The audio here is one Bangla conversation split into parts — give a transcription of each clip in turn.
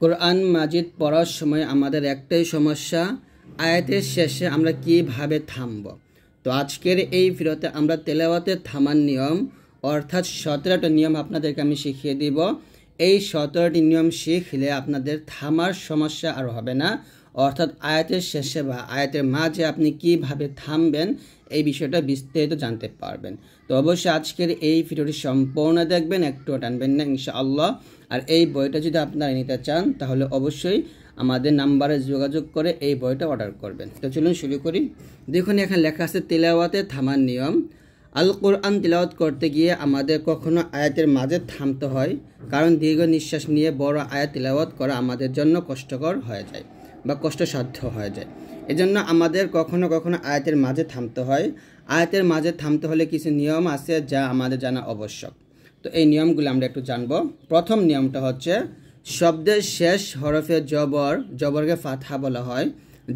কোরআন মাজিদ পড়ার সময় আমাদের একটাই সমস্যা আয়াতের শেষে আমরা কিভাবে থামব তো আজকের এই ফিরতে আমরা তেলাওয়াতে থামার নিয়ম অর্থাৎ সতেরোটা নিয়ম আপনাদেরকে আমি শিখিয়ে দিব এই সতেরোটি নিয়ম শিখলে আপনাদের থামার সমস্যা আর হবে না অর্থাৎ আয়াতের শেষে বা আয়াতের মাঝে আপনি কিভাবে থামবেন এই বিষয়টা বিস্তারিত জানতে পারবেন তো অবশ্যই আজকের এই ভিডিওটি সম্পূর্ণ দেখবেন একটু টানবেন না ইনশাআল্লাহ আর এই বইটা যদি আপনারা নিতে চান তাহলে অবশ্যই আমাদের নাম্বারে যোগাযোগ করে এই বইটা অর্ডার করবেন তো চলুন শুরু করি দেখুন এখানে লেখা আছে তেলাওয়াতে থামার নিয়ম আল কোরআন তেলাওয়াত করতে গিয়ে আমাদের কখনো আয়াতের মাঝে থামতে হয় কারণ দীর্ঘ নিঃশ্বাস নিয়ে বড় আয়াত তেলাওয়াত করা আমাদের জন্য কষ্টকর হয়ে যায় বা কষ্টসাধ্য হয়ে যায় এজন্য আমাদের কখনো কখনো আয়াতের মাঝে থামতে হয় আয়াতের মাঝে থামতে হলে কিছু নিয়ম আছে যা আমাদের জানা আবশ্যক তো এই নিয়মগুলো আমরা একটু জানবো প্রথম নিয়মটা হচ্ছে শব্দের শেষ হরফে জবর জবরকে ফাথা বলা হয়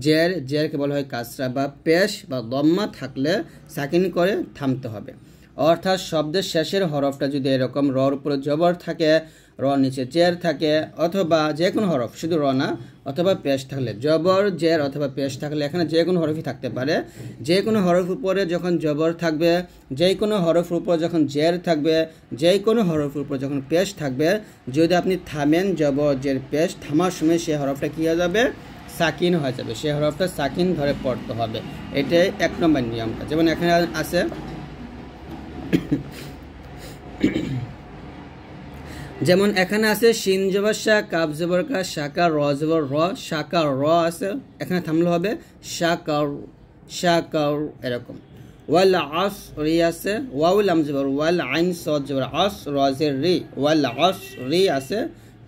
জের জেরকে বলা হয় কাসরা বা পেশ বা দম্মা থাকলে সাকিন করে থামতে হবে অর্থাৎ শব্দের শেষের হরফটা যদি এরকম রর উপরে জবর থাকে র নিচে চেয়ার থাকে অথবা যে কোনো হরফ শুধু র না অথবা পেশ থাকলে জবর জের অথবা পেশ থাকলে এখানে যে কোনো হরফই থাকতে পারে যে কোনো হরফ উপরে যখন জবর থাকবে যে কোনো হরফ উপর যখন জের থাকবে যে কোনো হরফ উপর যখন পেশ থাকবে যদি আপনি থামেন জবর জের পেশ থামার সময় সেই হরফটা কী হয়ে যাবে সাকিন হয়ে যাবে সে হরফটা সাকিন ধরে পড়তে হবে এটাই এক নম্বর নিয়মটা যেমন এখানে আছে যেমন এখানে আছে শিন জবর শাহ কাব জবর কা শাকা র জবর র শাকা র আছে এখানে থামলে হবে শাকার শাকার এরকম ওয়াল আস রি আছে ওয়াউল আম জবর ওয়াল আইন স জবর আস রজের রি ওয়াল আস রি আছে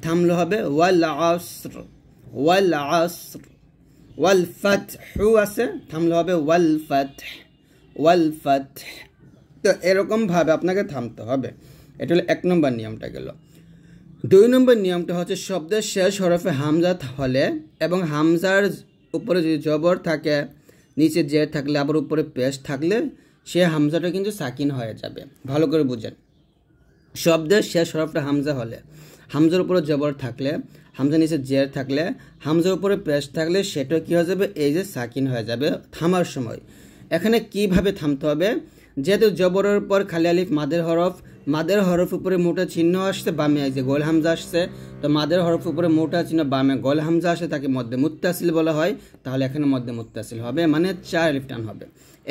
থামলে হবে ওয়াল আস ওয়াল আস ওয়াল ফাত হু আছে থামলে হবে ওয়াল ফাত ওয়াল ফাত তো এরকমভাবে আপনাকে থামতে হবে এটা হলো এক নম্বর নিয়মটা গেল দুই নম্বর নিয়মটা হচ্ছে শব্দের শেষ হরফে হামজা হলে এবং হামজার উপরে যদি জবর থাকে নিচে জে থাকলে আবার উপরে পেশ থাকলে সে হামজাটা কিন্তু সাকিন হয়ে যাবে ভালো করে বুঝেন শব্দের শেষ হরফটা হামজা হলে হামজার উপরে জবর থাকলে হামজা নিচে জের থাকলে হামজার উপরে পেশ থাকলে সেটা কী হয়ে যাবে এই যে সাকিন হয়ে যাবে থামার সময় এখানে কিভাবে থামতে হবে যেহেতু জবরের পর খালি আলিফ মাদের হরফ মাদের হরফ উপরে মোটা চিহ্ন আসছে বামে এই যে গোল হামজা আসছে তো মাদের হরফ উপরে মোটা চিহ্ন বামে গোল হামজা আসে তাকে মধ্যে মুত্তাসিল বলা হয় তাহলে এখানে মধ্যে মুত্তাসিল হবে মানে চার আলিফ টান হবে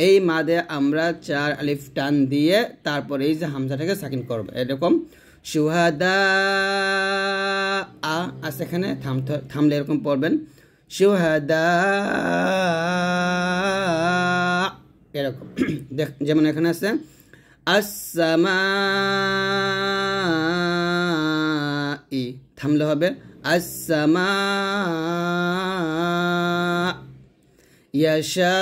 এই মাদে আমরা চার আলিফ টান দিয়ে তারপর এই যে হামজাটাকে সাকিন করবো এরকম সুহাদা আ এখানে সেখানে থামতে থামলে এরকম পড়বেন সুহাদা এরকম দেখ যেমন এখানে আছে আসসামাই থামলে হবে আসামা ইয়াশা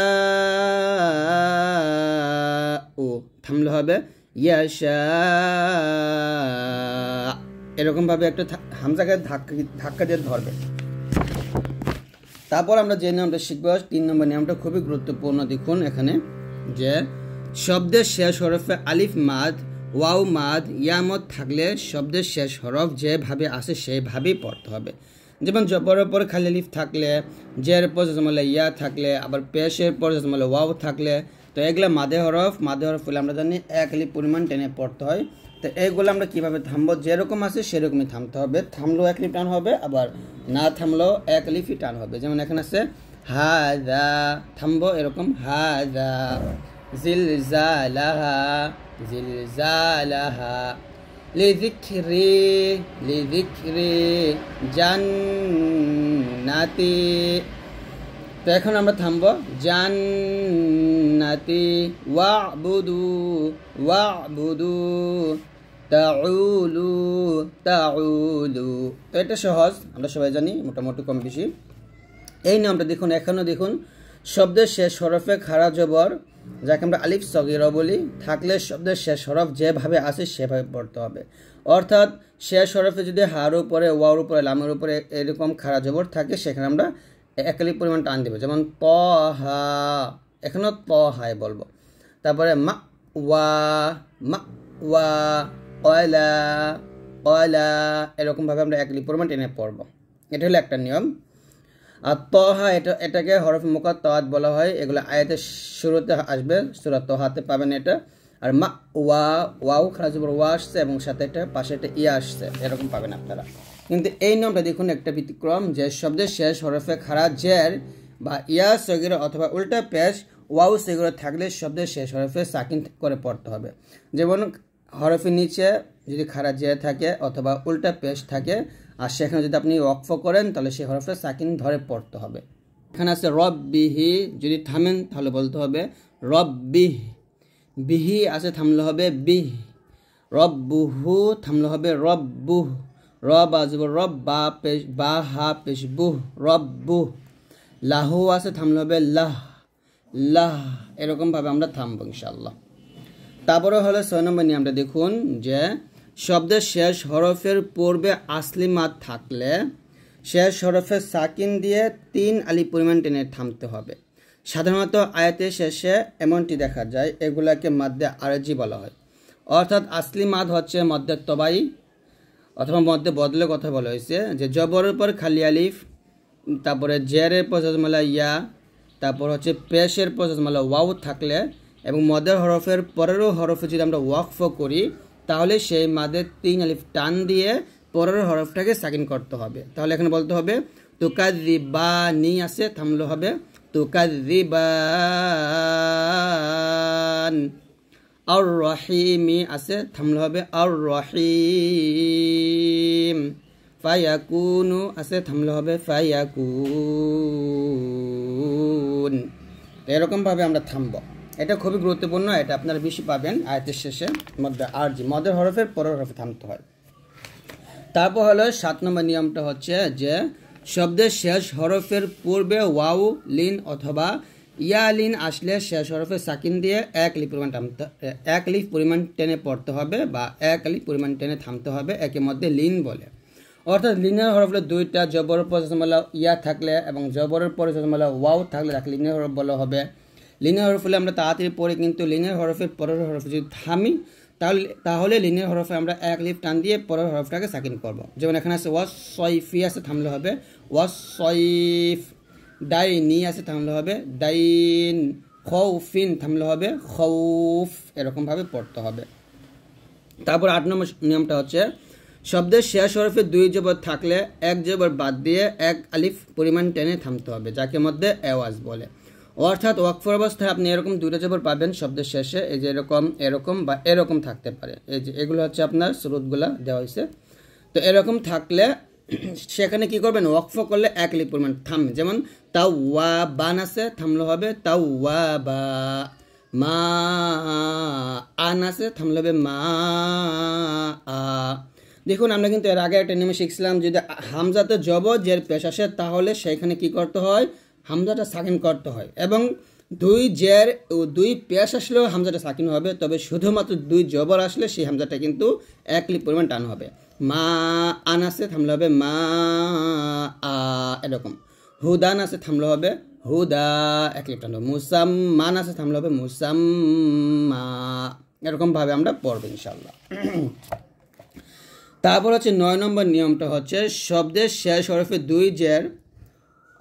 ও থামলে হবে ইয়াশা এরকমভাবে একটা হামজাকে ধাক্কা ধাক্কা দিয়ে ধরবে তারপর আমরা যে নিয়মটা শিখবো তিন নম্বর নিয়মটা খুবই গুরুত্বপূর্ণ দেখুন এখানে যে শব্দের শেষ হরফে আলিফ মাদ ওয়াও মাদ ইয়ামত থাকলে শব্দের শেষ হরফ যেভাবে আসে সেইভাবেই পড়তে হবে যেমন জবর ওপর খালি আলিফ থাকলে জের পর জজমালে ইয়া থাকলে আবার পেশের পর জজমালে ওয়াও থাকলে তো এগুলো মাদে হরফ মাদে হরফ হলে আমরা জানি এক আলিফ পরিমাণ টেনে পড়তে হয় তো এইগুলো আমরা কীভাবে থামবো যেরকম আছে সেরকমই থামতে হবে থামলেও এক লিফ টান হবে আবার না থামলেও এক লিফই টান হবে যেমন এখানে আছে হা দা থামবো এরকম হা দা زلزالها زلزالها لذكري لذكري জান্নাতি তো এখন আমরা থামবো জান্নাতি ওয়াবুদু ওয়াবুদু তাউলু তাউলু তো এটা সহজ আমরা সবাই জানি মোটামুটি কম বেশি এই নামটা দেখুন এখনও দেখুন শব্দের শেষ হরফে খারা জবর যাকে আমরা আলিফ সগিরা বলি থাকলে শব্দের শেষ হরফ যেভাবে আসে সেভাবে পড়তে হবে অর্থাৎ শেষ হরফে যদি হার উপরে ওয়ার উপরে লামের উপরে এরকম খারা জবর থাকে সেখানে আমরা একালি পরিমাণ টান দেবো যেমন প হা এখানেও প হায় বলবো তারপরে মা ওয়া মা ওয়া অয়লা অয়লা এরকমভাবে আমরা একলি পরিমাণ টেনে পড়বো এটা হলো একটা নিয়ম আর তহা এটা এটাকে হরফ মুখা তহাত বলা হয় এগুলো আয়াতের শুরুতে আসবে সুরা তহাতে পাবেন এটা আর মা ওয়া ওয়াও খারাজুবর ওয়া আসছে এবং সাথে এটা পাশে একটা ইয়া আসছে এরকম পাবেন আপনারা কিন্তু এই নামটা দেখুন একটা ব্যতিক্রম যে শব্দের শেষ হরফে খারা জের বা ইয়া সগিরা অথবা উল্টা পেশ ওয়াও সেগুলো থাকলে শব্দের শেষ হরফে সাকিন করে পড়তে হবে যেমন হরফের নিচে যদি খারা জের থাকে অথবা উল্টা পেশ থাকে আর সেখানে যদি আপনি ওয়াকফ করেন তাহলে সেই হরফটা সাকিন ধরে পড়তে হবে এখানে আছে রব বিহি যদি থামেন তাহলে বলতে হবে রব বিহ বিহি আছে থামলে হবে বিহ রব বুহু থামলে হবে রব বুহ রব আসব রব বা পেশ বা হা পেশ বুহ রব বুহ লাহু আছে থামলে হবে লাহ লাহ এরকমভাবে আমরা থামব ইনশাল্লাহ তারপরে হলো ছয় নম্বর নিয়ে আমরা দেখুন যে শব্দের শেষ হরফের পূর্বে আসলিমাত থাকলে শেষ হরফে সাকিন দিয়ে তিন আলি পরিমাণ টেনে থামতে হবে সাধারণত আয়াতের শেষে এমনটি দেখা যায় এগুলাকে মাদ্যে আরেজি বলা হয় অর্থাৎ আসলি মাদ হচ্ছে মদ্যের তবাই অথবা মধ্যে বদলে কথা বলা হয়েছে যে জবরের পর খালি আলিফ তারপরে জেরের পঁচাশমালা ইয়া তারপর হচ্ছে পেশের পঁচাশমালা ওয়াউ থাকলে এবং মদের হরফের পরেরও হরফে যদি আমরা ওয়াকফ করি তাহলে সেই মাদের তিন আলিফ টান দিয়ে পরের হরফটাকে সাকিন করতে হবে তাহলে এখানে বলতে হবে তুকাদি বা নি আসে থামলো হবে তুকাদি আর রহিমি আছে থামলো হবে আর রহিম ফায়াকুনু আছে থামলো হবে ফায়াকুন এরকমভাবে আমরা থামবো এটা খুবই গুরুত্বপূর্ণ এটা আপনারা বেশি পাবেন আয়তের শেষে মধ্যে আরজি মদের হরফের পরের হরফে থামতে হয় তারপর হলো সাত নম্বর নিয়মটা হচ্ছে যে শব্দের শেষ হরফের পূর্বে ওয়াউ লিন অথবা ইয়া লিন আসলে শেষ হরফে সাকিন দিয়ে এক লিপ পরিমাণ থামতে এক লিফ পরিমাণ টেনে পড়তে হবে বা এক লিফ পরিমাণ টেনে থামতে হবে একে মধ্যে লিন বলে অর্থাৎ লিনের হরফ হলো দুইটা জবরের পরে ইয়া থাকলে এবং জবরের পরে ওয়াও থাকলে তাকে লিনের হরফ বলা হবে লিনের হরফ হলে আমরা তাড়াতাড়ি পড়ি কিন্তু লিনিয়ার হরফের পরের হরফ যদি থামি তাহলে তাহলে লিনিয়ার হরফে আমরা এক লিফ টান দিয়ে পরের হরফটাকে সাকিন করব যেমন এখানে আছে ওয়াস সয়ফি আছে থামলে হবে ওয়াস সয়ফ ডাইনি আছে থামলে হবে ডাইন খৌফিন থামলে হবে খৌফ এরকমভাবে পড়তে হবে তারপর আট নম্বর নিয়মটা হচ্ছে শব্দের শেষ হরফে দুই জবর থাকলে এক জবর বাদ দিয়ে এক আলিফ পরিমাণ টেনে থামতে হবে যাকে মধ্যে অ্যাওয়াজ বলে অর্থাৎ ওয়াকফ অবস্থায় আপনি এরকম দুটো জবর পাবেন শব্দের শেষে এই যে এরকম এরকম বা এরকম থাকতে পারে এই যে এগুলো হচ্ছে আপনার স্রোতগুলো দেওয়া হয়েছে তো এরকম থাকলে সেখানে কি করবেন ওয়াকফ করলে এক লিপ পরিমাণ থামবে যেমন তাও ওয়া বান আছে থামলো হবে তাও ওয়া বা মা আন আছে থামলে হবে মা আ দেখুন আমরা কিন্তু এর আগে একটা নিয়মে শিখছিলাম যদি হামজাতে জব পেশা পেশ আসে তাহলে সেখানে কি করতে হয় হামজাটা সাকিন করতে হয় এবং দুই জের ও দুই পেশ আসলেও হামজাটা সাকিন হবে তবে শুধুমাত্র দুই জবর আসলে সেই হামজাটা কিন্তু এক লিপ পরিমাণ টান হবে মা আনাসে থামলে হবে মা আ এরকম হুদান আছে থামলে হবে হুদা এক লিপ টান মান আছে থামলে হবে মা এরকমভাবে আমরা পড়বো ইনশাল্লাহ তারপর হচ্ছে নয় নম্বর নিয়মটা হচ্ছে শব্দের শেষ হরফে দুই জের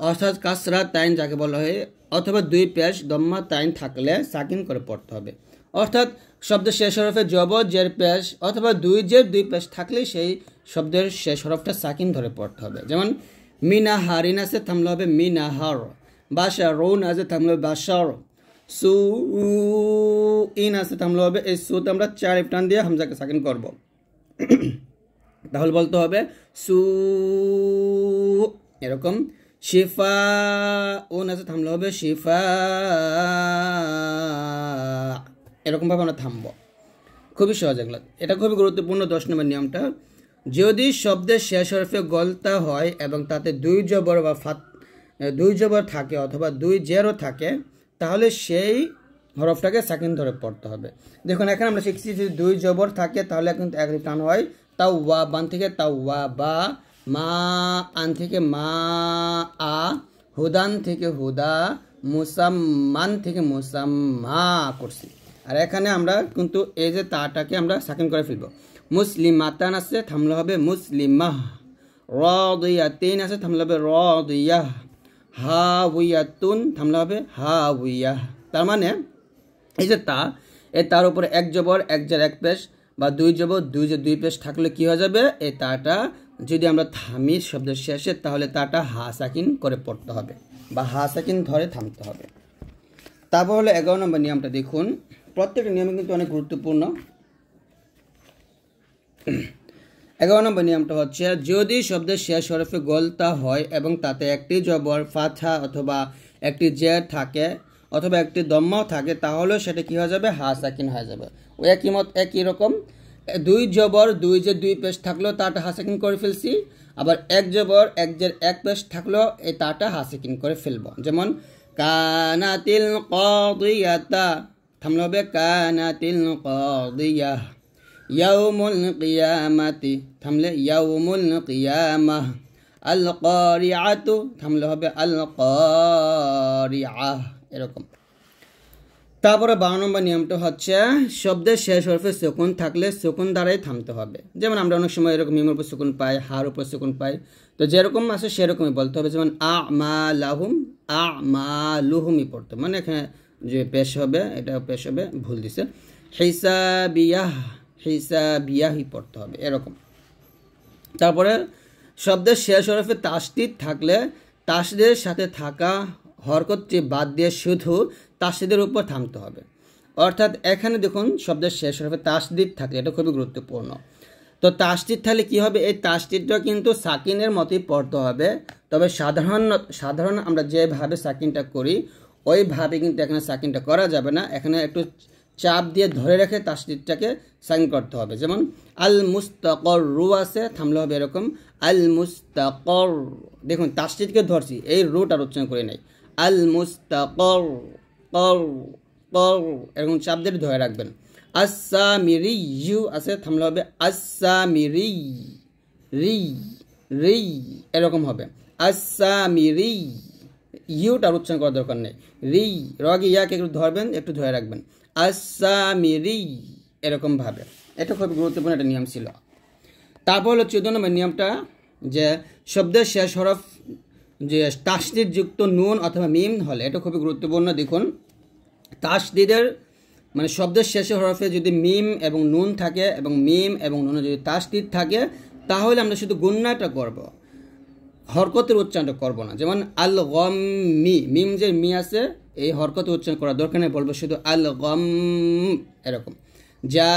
অর্থাৎ কাসরা তাইন যাকে বলা হয় অথবা দুই পেশ দম্মা তাইন থাকলে সাকিন করে পড়তে হবে অর্থাৎ শব্দের শেষ হরফে জব জের পেশ অথবা দুই জের দুই পেশ থাকলে সেই শব্দের শেষ হরফটা সাকিন ধরে পড়তে হবে যেমন মিনা হারিন আছে থামলে হবে মিনা হর বাসা রৌন আছে থামলে হবে বাসর সু ইন আছে থামলে হবে এই সুতে আমরা চার ইফটান দিয়ে হামজাকে সাকিন করব তাহলে বলতে হবে সু এরকম শিফা ও নাচে থামলে হবে শিফা এরকমভাবে আমরা থামব খুবই সহজ এগুলো এটা খুবই গুরুত্বপূর্ণ দশ নম্বর নিয়মটা যদি শব্দের শেষ হরফে গলতা হয় এবং তাতে দুই জবর বা ফাত দুই জবর থাকে অথবা দুই জেরও থাকে তাহলে সেই হরফটাকে সেকেন্ড ধরে পড়তে হবে দেখুন এখানে আমরা শিখছি যদি দুই জবর থাকে তাহলে কিন্তু এক টান হয় তাও ওয়া বান থেকে তাও ওয়া বা মা আন থেকে মা আ হুদান থেকে হুদা মুসাম্মান থেকে মুসাম্মা করছি আর এখানে আমরা কিন্তু এই যে তাটাকে আমরা সাকিম করে ফেলবো মাতান আছে থামলে হবে মুসলিমাহ র দুইয়া তিন আছে থামলে হবে র দুইয়াহ হা তুন থামলে হবে হা উইয়াহ তার মানে এই যে তা এই তার উপরে এক জবর এক জার এক পেশ বা দুই জবর দুই যে দুই পেশ থাকলে কি হয়ে যাবে এই তাটা যদি আমরা থামি শব্দের শেষে তাহলে তাটা হা সাকিন করে পড়তে হবে বা হা সাকিন ধরে থামতে হবে তারপর হলো এগারো নম্বর নিয়মটা দেখুন প্রত্যেকটা নিয়মে কিন্তু অনেক গুরুত্বপূর্ণ এগারো নম্বর নিয়মটা হচ্ছে যদি শব্দের শেষ হরফে গলতা হয় এবং তাতে একটি জবর ফাথা অথবা একটি জের থাকে অথবা একটি দম্মাও থাকে তাহলেও সেটা কী হয়ে যাবে হা সাকিন হয়ে যাবে ও একই মত একই রকম দুই জবর দুই যে দুই পেশ থাকলো তাটা হাসেকিন করে ফেলছি আবার এক জবর এক যে এক পেশ থাকলো এই তাটা হাসেকিন করে ফেলবো যেমন কানাতিল কদিয়াতা থামলো হবে কানাতিল কদিয়া ইয়াউমুল কিয়ামাতি থামলে ইয়াউমুল কিয়ামাহ আল কারিআতু থামলো হবে আল করিয়াহ এরকম তারপরে বারো নম্বর নিয়মটা হচ্ছে শব্দের শেষ হরফে শকুন থাকলে শকুন দ্বারাই থামতে হবে যেমন আমরা অনেক সময় এরকম মিমের উপর শকুন পাই হার উপর শকুন পাই তো যেরকম আছে সেরকমই বলতে হবে যেমন আ মা লাহুম আ মা লুহুমি পড়তে মানে এখানে যে পেশ হবে এটা পেশ হবে ভুল দিছে হেসা হেসা হিসাবিয়াহি পড়তে হবে এরকম তারপরে শব্দের শেষ হরফে তাসদিদ থাকলে তাসদের সাথে থাকা হরকতটি বাদ দিয়ে শুধু তাসদিদের উপর থামতে হবে অর্থাৎ এখানে দেখুন শব্দের শেষ হবে তাসদিদ থাকে এটা খুবই গুরুত্বপূর্ণ তো তাসদিদ থাকলে কী হবে এই তাসদিদটা কিন্তু সাকিনের মতোই পড়তে হবে তবে সাধারণ সাধারণ আমরা যেভাবে সাকিনটা করি ওইভাবে কিন্তু এখানে সাকিনটা করা যাবে না এখানে একটু চাপ দিয়ে ধরে রেখে তাসদিদটাকে সাইন করতে হবে যেমন আল মুস্তাকর রু আছে থামলে হবে এরকম আল মুস্তাকর দেখুন তাসদিদকে ধরছি এই রুটার উচ্চারণ করে নেই আল মুস্তাকর এরকম চাপ দিয়ে ধরে রাখবেন মিরি ইউ আছে থামলে হবে মিরি রি রি এরকম হবে মিরি ইউটার উচ্চারণ করার দরকার নেই রি রগ ইয়াকে একটু ধরবেন একটু ধরে রাখবেন আসামিরি এরকমভাবে এটা খুব গুরুত্বপূর্ণ একটা নিয়ম ছিল তারপর হলো চোদ্দ নম্বর নিয়মটা যে শব্দের শেষ হরফ যে তাসদিদ যুক্ত নুন অথবা মিম হলে এটা খুবই গুরুত্বপূর্ণ দেখুন তাসদিদের মানে শব্দের শেষে হরফে যদি মিম এবং নুন থাকে এবং মিম এবং নুনে যদি তাসদিদ থাকে তাহলে আমরা শুধু গুন্নাটা করব হরকতের উচ্চারণটা করব না যেমন আল গম মি মিম যে মি আছে এই হরকত উচ্চারণ করা দরকার নেই বলবো শুধু আল গম এরকম যা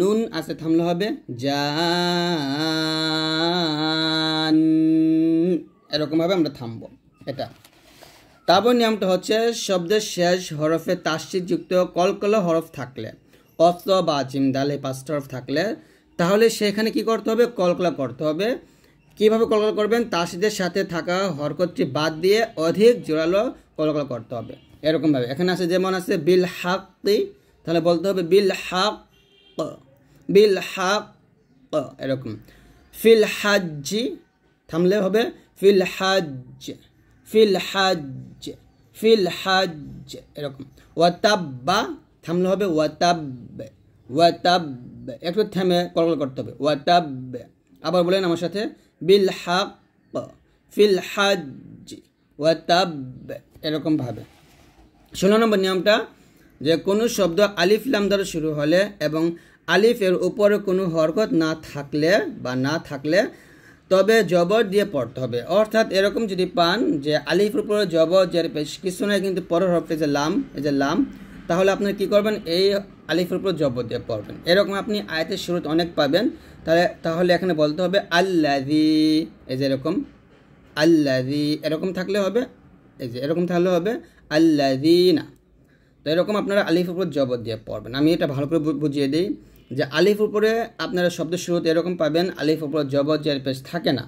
নুন আছে থামলে হবে যা আন এরকমভাবে আমরা থামব এটা তারপর নিয়মটা হচ্ছে শব্দের শেষ হরফে যুক্ত কলকলা হরফ থাকলে অস বা জিম দালে পাঁচটা হরফ থাকলে তাহলে সেখানে কি করতে হবে কলকলা করতে হবে কিভাবে কলকলা করবেন তাসিদের সাথে থাকা হরকতটি বাদ দিয়ে অধিক জোরালো কলকলা করতে হবে এরকমভাবে এখানে আছে যেমন আছে বিল হাকি তাহলে বলতে হবে বিল হাক বিল হাক এরকম ফিল হাজি থামলে হবে ফিল হাজ ফিল হাজ ফিল হাজ এরকম ওয়াতাব্বা থামলে হবে ওয়াতাব ওয়াতাব একটু থেমে কলকল করতে হবে ওয়াতাব আবার বলেন আমার সাথে বিল হাক ফিল হাজ ওয়াতাব এরকমভাবে ষোলো নম্বর নিয়মটা যে কোনো শব্দ আলিফ লাম দ্বারা শুরু হলে এবং আলিফের উপরে কোনো হরকত না থাকলে বা না থাকলে তবে জবর দিয়ে পড়তে হবে অর্থাৎ এরকম যদি পান যে আলিফের উপরে জবর যার কিছু নয় কিন্তু পরের হরফে যে লাম এই যে লাম তাহলে আপনারা কি করবেন এই আলিফের উপর জবর দিয়ে পড়বেন এরকম আপনি আয়াতের শুরুতে অনেক পাবেন তাহলে তাহলে এখানে বলতে হবে আল্লাদি এই যে এরকম আল্লাদি এরকম থাকলে হবে এই যে এরকম থাকলে হবে না তো এরকম আপনারা আলিফের উপর জবর দিয়ে পড়বেন আমি এটা ভালো করে বুঝিয়ে দিই যে আলিফ উপরে আপনারা শব্দ শুরুতে এরকম পাবেন আলিফ উপরে জবর যে পেশ থাকে না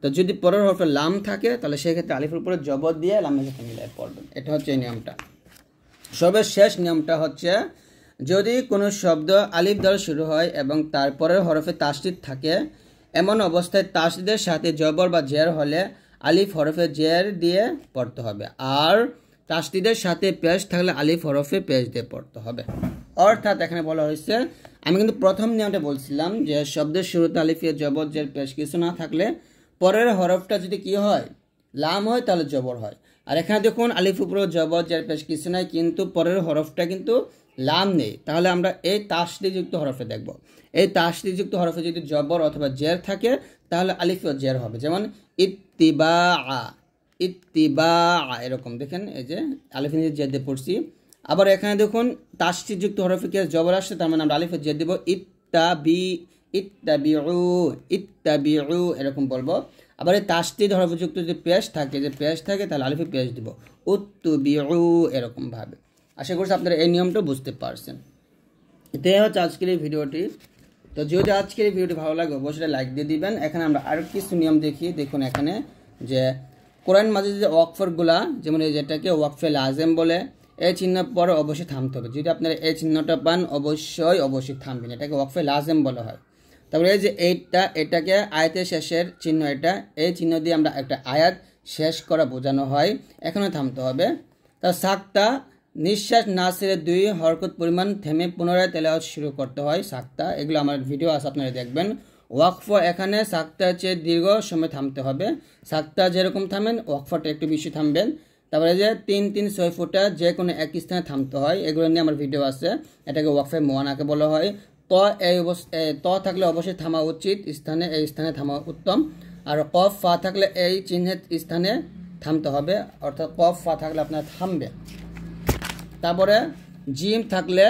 তো যদি পরের হরফে লাম থাকে তাহলে সেক্ষেত্রে আলিফের উপরে জবর দিয়ে লামের সাথে মিলাই পড়বেন এটা হচ্ছে এই নিয়মটা শেষ নিয়মটা হচ্ছে যদি কোনো শব্দ আলিফ দ্বারা শুরু হয় এবং তার পরের হরফে তাসদিদ থাকে এমন অবস্থায় তাসদিদের সাথে জবর বা জের হলে আলিফ হরফে জের দিয়ে পড়তে হবে আর তাসদিদের সাথে পেশ থাকলে আলিফ হরফে পেশ দিয়ে পড়তে হবে অর্থাৎ এখানে বলা হয়েছে আমি কিন্তু প্রথম নিয়মটা বলছিলাম যে শব্দের শুরুতে আলিফিয়া জবর জের পেশ কিছু না থাকলে পরের হরফটা যদি কি হয় লাম হয় তাহলে জবর হয় আর এখানে দেখুন আলিফ উপর জবর জের পেশ কিছু নাই কিন্তু পরের হরফটা কিন্তু লাম নেই তাহলে আমরা এই তাসদিযুক্ত হরফে দেখব এই তাসদিযুক্ত হরফে যদি জবর অথবা জের থাকে তাহলে আলিফিয়া জের হবে যেমন ইত্তিবা ইত্তিবা এরকম দেখেন এই যে আলিফিনের জেদ দিয়ে পড়ছি আবার এখানে দেখুন তাসটি যুক্ত হরফিকে জবর আসছে তার মানে আমরা আলিফের জেদ দেবো ইত্তাবি বি ইত্তাবি ইত্তাবিউ এরকম বলবো আবার এই তাসটি ধরবযুক্ত যদি পেশ থাকে যে পেশ থাকে তাহলে আলিফে পেশ দিব উত্তুবিউ এরকমভাবে আশা করছি আপনারা এই নিয়মটা বুঝতে পারছেন এটাই হচ্ছে আজকের এই ভিডিওটি তো যদি আজকের এই ভিডিওটি ভালো লাগে অবশ্যই লাইক দিয়ে দিবেন এখানে আমরা আর কিছু নিয়ম দেখি দেখুন এখানে যে কোরআন মাঝে যে ওয়াকফরগুলা যেমন এই যেটাকে ওয়াকফেল আজম বলে এই চিহ্ন পর অবশ্যই থামতে হবে যদি আপনারা এই চিহ্নটা পান অবশ্যই অবশ্যই থামবেন এটাকে ওয়াকফে লাজেম বলা হয় তারপরে এই যে এইটটা এটাকে আয়াতের শেষের চিহ্ন এটা এই চিহ্ন দিয়ে আমরা একটা আয়াত শেষ করা বোঝানো হয় এখানে থামতে হবে তা সাক্তা নিঃশ্বাস না ছেড়ে দুই হরকত পরিমাণ থেমে পুনরায় তেলাওয়াত শুরু করতে হয় সাক্তা এগুলো আমার ভিডিও আছে আপনারা দেখবেন ওয়াকফ এখানে সাক্তার চেয়ে দীর্ঘ সময় থামতে হবে সাক্তা যেরকম থামেন ওয়াকফাটা একটু বেশি থামবেন তারপরে যে তিন তিন ছয় ফুটা যে কোনো এক স্থানে থামতে হয় এগুলো নিয়ে আমার ভিডিও আছে এটাকে ওয়াকফে মোয়ানাকে বলা হয় ত এই ত থাকলে অবশ্যই থামা উচিত স্থানে এই স্থানে থামা উত্তম আর কফ ফা থাকলে এই চিহ্নের স্থানে থামতে হবে অর্থাৎ কফ ফা থাকলে আপনার থামবে তারপরে জিম থাকলে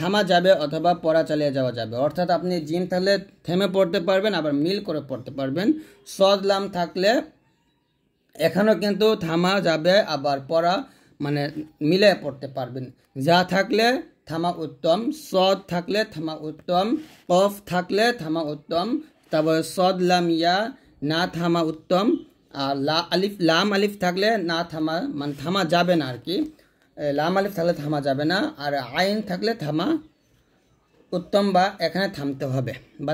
থামা যাবে অথবা পড়া চালিয়ে যাওয়া যাবে অর্থাৎ আপনি জিম থাকলে থেমে পড়তে পারবেন আবার মিল করে পড়তে পারবেন সদ লাম থাকলে এখানেও কিন্তু থামা যাবে আবার পড়া মানে মিলে পড়তে পারবেন যা থাকলে থামা উত্তম সদ থাকলে থামা উত্তম কফ থাকলে থামা উত্তম তারপরে সদ লাম ইয়া না থামা উত্তম আর লা আলিফ লাম আলিফ থাকলে না থামা মানে থামা যাবে না আর কি লাম আলিফ থাকলে থামা যাবে না আর আইন থাকলে থামা উত্তম বা এখানে থামতে হবে বা